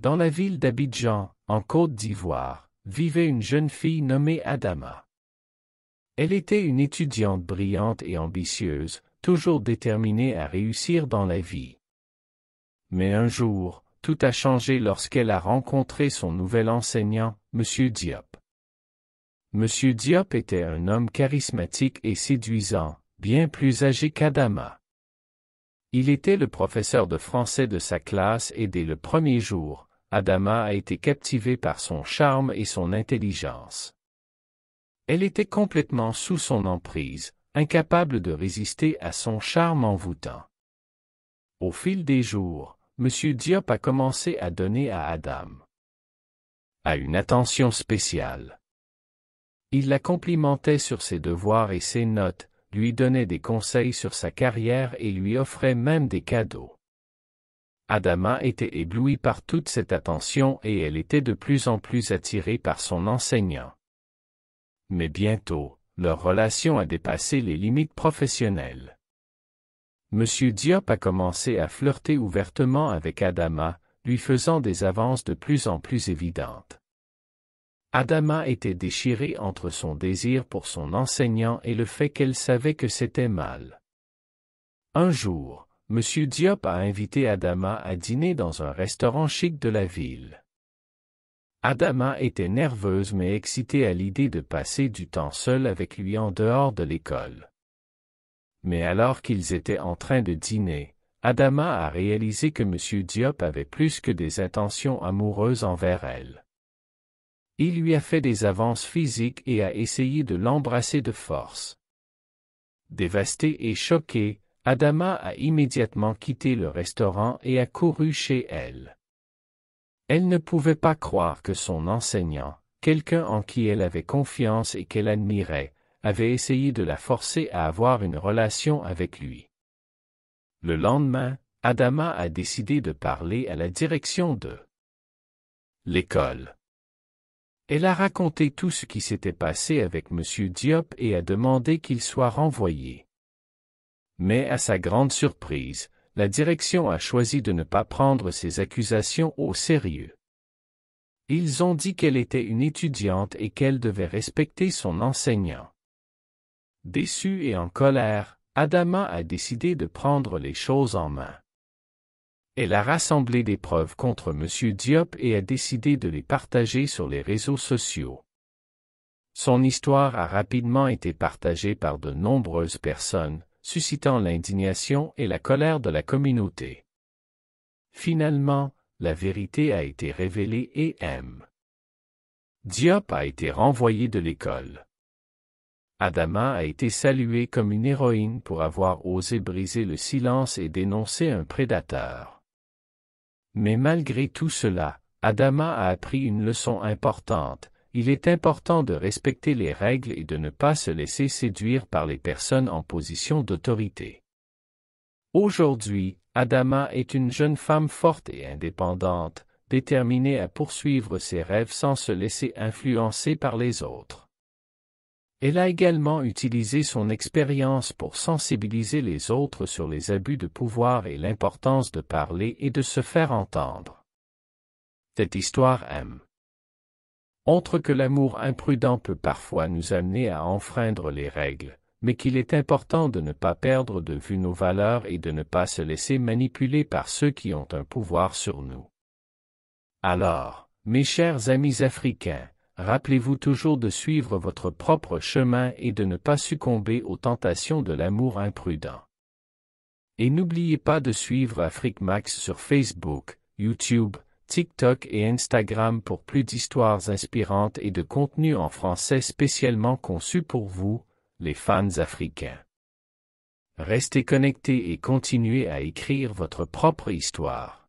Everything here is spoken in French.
Dans la ville d'Abidjan, en Côte d'Ivoire, vivait une jeune fille nommée Adama. Elle était une étudiante brillante et ambitieuse, toujours déterminée à réussir dans la vie. Mais un jour, tout a changé lorsqu'elle a rencontré son nouvel enseignant, M. Diop. M. Diop était un homme charismatique et séduisant, bien plus âgé qu'Adama. Il était le professeur de français de sa classe et dès le premier jour, Adama a été captivée par son charme et son intelligence. Elle était complètement sous son emprise, incapable de résister à son charme envoûtant. Au fil des jours, M. Diop a commencé à donner à Adam à une attention spéciale. Il la complimentait sur ses devoirs et ses notes, lui donnait des conseils sur sa carrière et lui offrait même des cadeaux. Adama était éblouie par toute cette attention et elle était de plus en plus attirée par son enseignant. Mais bientôt, leur relation a dépassé les limites professionnelles. Monsieur Diop a commencé à flirter ouvertement avec Adama, lui faisant des avances de plus en plus évidentes. Adama était déchirée entre son désir pour son enseignant et le fait qu'elle savait que c'était mal. Un jour, Monsieur Diop a invité Adama à dîner dans un restaurant chic de la ville. Adama était nerveuse mais excitée à l'idée de passer du temps seul avec lui en dehors de l'école. Mais alors qu'ils étaient en train de dîner, Adama a réalisé que M. Diop avait plus que des intentions amoureuses envers elle. Il lui a fait des avances physiques et a essayé de l'embrasser de force. Dévasté et choqué, Adama a immédiatement quitté le restaurant et a couru chez elle. Elle ne pouvait pas croire que son enseignant, quelqu'un en qui elle avait confiance et qu'elle admirait, avait essayé de la forcer à avoir une relation avec lui. Le lendemain, Adama a décidé de parler à la direction de l'école. Elle a raconté tout ce qui s'était passé avec M. Diop et a demandé qu'il soit renvoyé. Mais à sa grande surprise, la direction a choisi de ne pas prendre ses accusations au sérieux. Ils ont dit qu'elle était une étudiante et qu'elle devait respecter son enseignant. Déçue et en colère, Adama a décidé de prendre les choses en main. Elle a rassemblé des preuves contre M. Diop et a décidé de les partager sur les réseaux sociaux. Son histoire a rapidement été partagée par de nombreuses personnes, suscitant l'indignation et la colère de la communauté. Finalement, la vérité a été révélée et M. Diop a été renvoyé de l'école. Adama a été saluée comme une héroïne pour avoir osé briser le silence et dénoncer un prédateur. Mais malgré tout cela, Adama a appris une leçon importante, il est important de respecter les règles et de ne pas se laisser séduire par les personnes en position d'autorité. Aujourd'hui, Adama est une jeune femme forte et indépendante, déterminée à poursuivre ses rêves sans se laisser influencer par les autres. Elle a également utilisé son expérience pour sensibiliser les autres sur les abus de pouvoir et l'importance de parler et de se faire entendre. Cette histoire aime montre que l'amour imprudent peut parfois nous amener à enfreindre les règles, mais qu'il est important de ne pas perdre de vue nos valeurs et de ne pas se laisser manipuler par ceux qui ont un pouvoir sur nous. Alors, mes chers amis africains, rappelez-vous toujours de suivre votre propre chemin et de ne pas succomber aux tentations de l'amour imprudent. Et n'oubliez pas de suivre Afrique Max sur Facebook, YouTube, TikTok et Instagram pour plus d'histoires inspirantes et de contenu en français spécialement conçus pour vous, les fans africains. Restez connectés et continuez à écrire votre propre histoire.